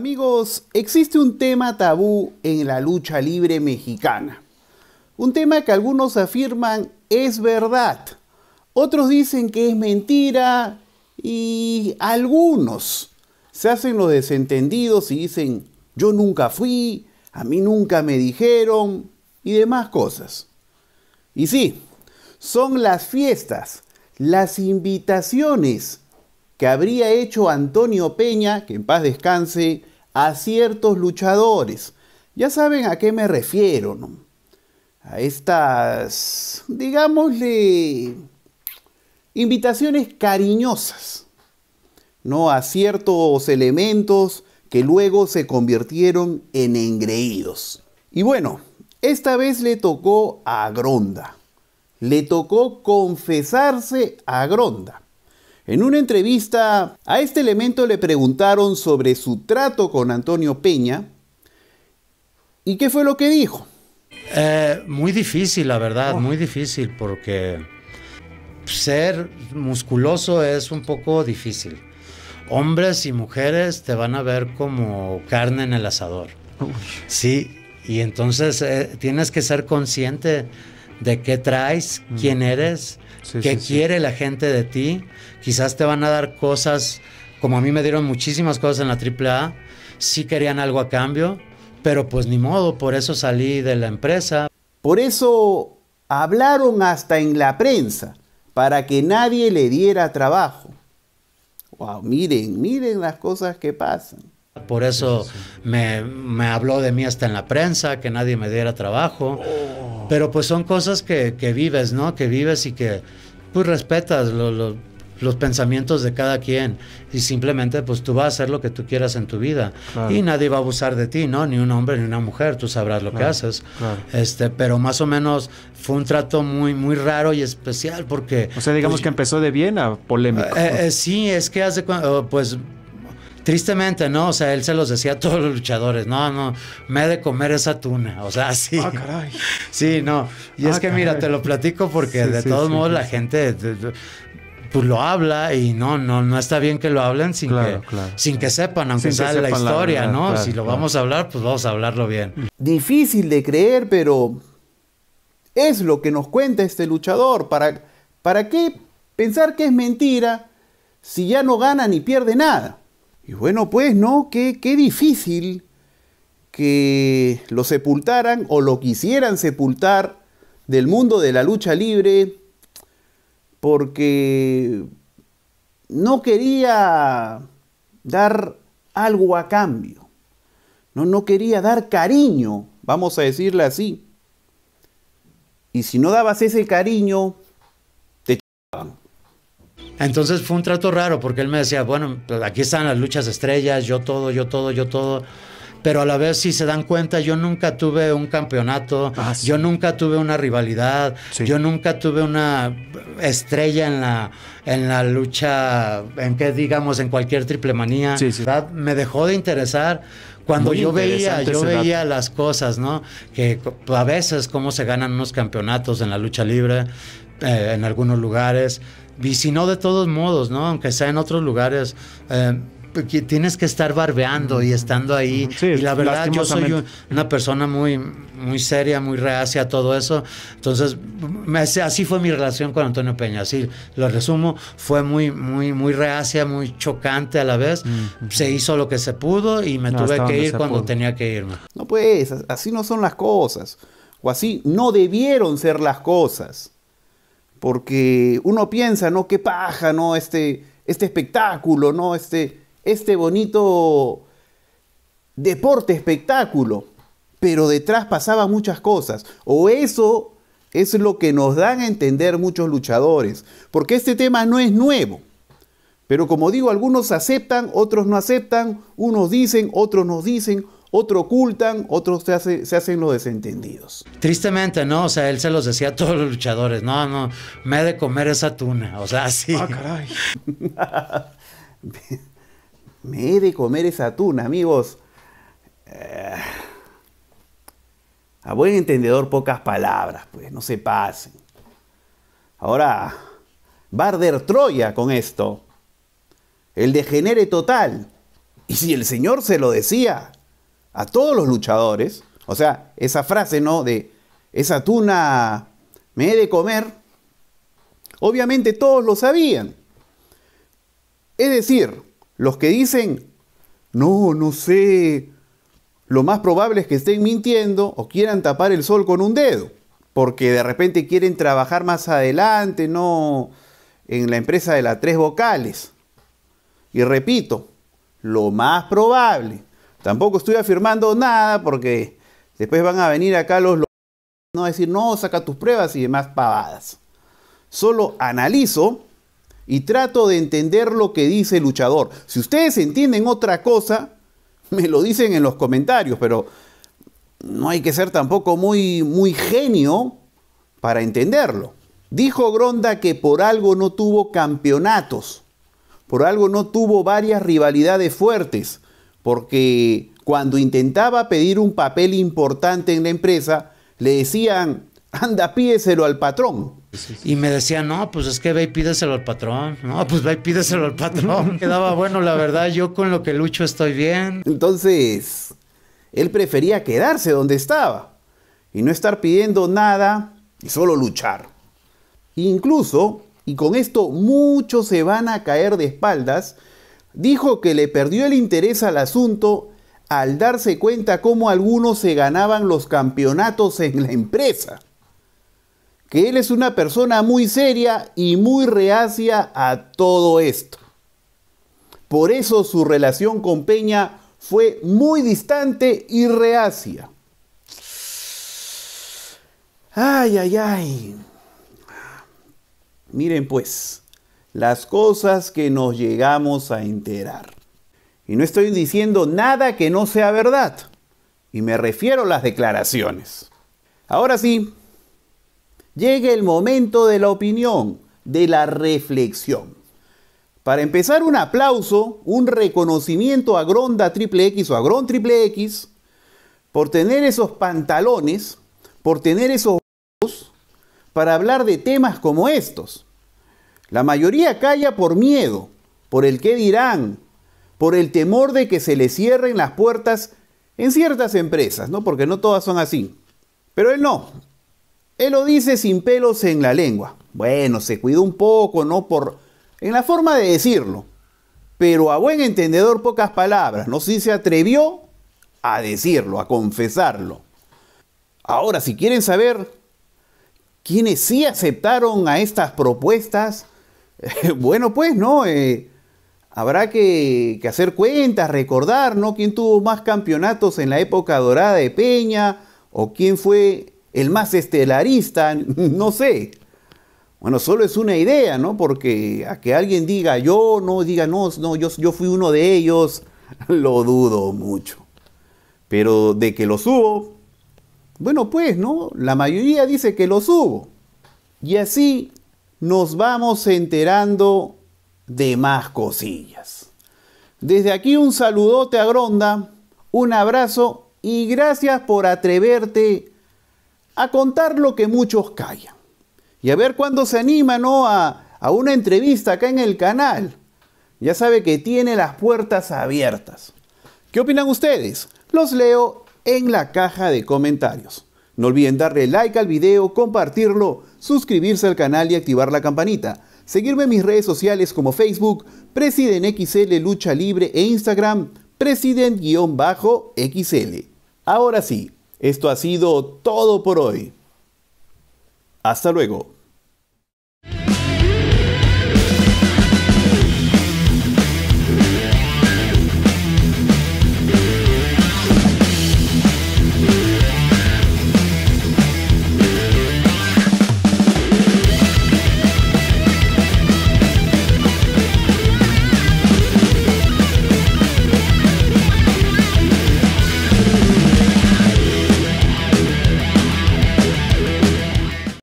Amigos, existe un tema tabú en la lucha libre mexicana. Un tema que algunos afirman es verdad, otros dicen que es mentira y algunos se hacen los desentendidos y dicen yo nunca fui, a mí nunca me dijeron y demás cosas. Y sí, son las fiestas, las invitaciones que habría hecho Antonio Peña, que en paz descanse, a ciertos luchadores. Ya saben a qué me refiero, ¿no? A estas, digámosle, invitaciones cariñosas, ¿no? A ciertos elementos que luego se convirtieron en engreídos. Y bueno, esta vez le tocó a Gronda. Le tocó confesarse a Gronda. En una entrevista a este elemento le preguntaron sobre su trato con Antonio Peña y qué fue lo que dijo. Eh, muy difícil, la verdad, oh. muy difícil porque ser musculoso es un poco difícil. Hombres y mujeres te van a ver como carne en el asador. Sí, y entonces eh, tienes que ser consciente de qué traes, quién eres, qué quiere la gente de ti. Quizás te van a dar cosas, como a mí me dieron muchísimas cosas en la AAA, sí querían algo a cambio, pero pues ni modo, por eso salí de la empresa. Por eso hablaron hasta en la prensa, para que nadie le diera trabajo. Wow, miren, miren las cosas que pasan. Por eso me, habló de mí hasta en la prensa, que nadie me diera trabajo. Oh. Pero pues son cosas que, vives, ¿no? Que vives y que pues respetas los pensamientos de cada quien y simplemente pues tú vas a hacer lo que tú quieras en tu vida y nadie va a abusar de ti, ¿no? Ni un hombre ni una mujer, tú sabrás lo que haces. Este, pero más o menos fue un trato muy muy raro y especial porque O sea, digamos pues que empezó de bien a polémico. Eh, eh, sí, es que hace oh, pues tristemente, ¿no? O sea, él se los decía a todos los luchadores, no, no, me he de comer esa tuna, o sea, sí. Ah, caray. Sí, no. Y es ah, que mira, te lo platico porque de todos modos la gente pues lo habla y no, no, no está bien que lo hablen sin, que, sin que sepan, aunque sea la historia, ¿no? si lo vamos a hablar, pues vamos a hablarlo bien. Difícil de creer, pero es lo que nos cuenta este luchador. ¿Para, para qué pensar que es mentira si ya no gana ni pierde nada? Y bueno, pues no, qué, difícil que lo sepultaran o lo quisieran sepultar del mundo de la lucha libre porque no quería dar algo a cambio. No, no quería dar cariño, vamos a decirle así. Y si no dabas ese cariño, entonces fue un trato raro porque él me decía, bueno, pues, aquí están las luchas estrellas, yo todo, yo todo, yo todo. Pero a la vez, si se dan cuenta, yo nunca tuve un campeonato, ah, yo nunca tuve una rivalidad, yo nunca tuve una estrella en la, en la lucha, en que digamos, en cualquier triple manía. me dejó de interesar cuando yo veía, yo veía las cosas, ¿no? Que a veces cómo se ganan unos campeonatos en la lucha libre, eh, en algunos lugares. Y si no, de todos modos, ¿no? Aunque sea en otros lugares. Eh, tienes que estar barbeando y estando ahí. y la verdad, yo soy una persona muy, muy seria, muy reacia a todo eso. Entonces, así fue mi relación con Antonio Peña. Así lo resumo, fue muy, muy, muy reacia, muy chocante a la vez. Se hizo lo que se pudo y me tuve que ir cuando tenía que irme. No, pues, así no son las cosas. O así no debieron ser las cosas porque uno piensa, ¿no? Qué paja, ¿no? Este, este espectáculo, ¿no? Este, este bonito deporte espectáculo, pero detrás pasaban muchas cosas, o eso es lo que nos dan a entender muchos luchadores, porque este tema no es nuevo. Pero como digo, algunos aceptan, otros no aceptan, unos dicen, otros nos dicen, otros ocultan, otros se, hacen los desentendidos. Tristemente, ¿no? O sea, él se los decía a todos los luchadores, no, no, me he de comer esa tuna, o sea, sí. Ah, caray. me he de comer esa tuna, amigos. Eh, a buen entendedor, pocas palabras, pues, no se pasen. Ahora, Barder Troya con esto. El degenere total. Y si el Señor se lo decía, a todos los luchadores, o sea, esa frase, ¿no? De esa tuna me he de comer, obviamente todos lo sabían. Es decir, los que dicen, no, no sé, lo más probable es que estén mintiendo o quieran tapar el sol con un dedo, porque de repente quieren trabajar más adelante, no en la empresa de las tres vocales. Y repito, lo más probable. Tampoco estoy afirmando nada porque después van a venir acá los a decir, no, saca tus pruebas y demás pavadas. Solo analizo y trato de entender lo que dice el luchador. Si ustedes entienden otra cosa, me lo dicen en los comentarios, pero no hay que ser tampoco muy, muy genio para entenderlo. Dijo Gronda que por algo no tuvo campeonatos, por algo no tuvo varias rivalidades fuertes, porque cuando intentaba pedir un papel importante en la empresa, le decían, anda, pídeselo al patrón. Y me decían, no, pues es que ve y pídeselo al patrón. No, pues ve y pídeselo al patrón. Quedaba bueno, la verdad, yo con lo que lucho estoy bien. Entonces, él prefería quedarse donde estaba y no estar pidiendo nada y solo luchar. Incluso, y con esto muchos se van a caer de espaldas, dijo que le perdió el interés al asunto al darse cuenta cómo algunos se ganaban los campeonatos en la empresa. Que él es una persona muy seria y muy reacia a todo esto. Por eso su relación con Peña fue muy distante y reacia. Ay, ay, ay. Miren pues, las cosas que nos llegamos a enterar. Y no estoy diciendo nada que no sea verdad. Y me refiero a las declaraciones. Ahora sí, llega el momento de la opinión, de la reflexión. Para empezar, un aplauso, un reconocimiento a Gronda Triple X o a Gron Triple X por tener esos pantalones, por tener esos para hablar de temas como estos. La mayoría calla por miedo, por el qué dirán, por el temor de que se le cierren las puertas en ciertas empresas, ¿no? Porque no todas son así. Pero él no. Él lo dice sin pelos en la lengua. Bueno, se cuidó un poco, ¿no? Por en la forma de decirlo. Pero a buen entendedor pocas palabras, no si se atrevió a decirlo, a confesarlo. Ahora, si quieren saber quiénes sí aceptaron a estas propuestas, bueno, pues, ¿no? Eh, habrá que, hacer cuentas, recordar, ¿no? ¿Quién tuvo más campeonatos en la época dorada de Peña? ¿O quién fue el más estelarista? no sé. Bueno, solo es una idea, ¿no? Porque a que alguien diga yo, no diga no, yo, yo fui uno de ellos, lo dudo mucho. Pero de que lo hubo, bueno, pues, ¿no? La mayoría dice que lo hubo. Y así nos vamos enterando de más cosillas. Desde aquí un saludote a Gronda, un abrazo y gracias por atreverte a contar lo que muchos callan. Y a ver cuándo se anima a, a una entrevista acá en el canal. Ya sabe que tiene las puertas abiertas. ¿Qué opinan ustedes? Los leo en la caja de comentarios. No olviden darle like al video, compartirlo, suscribirse al canal y activar la campanita. Seguirme en mis redes sociales como Facebook, PresidentXL, Lucha Libre e Instagram, President-XL. Ahora sí, esto ha sido todo por hoy. Hasta luego.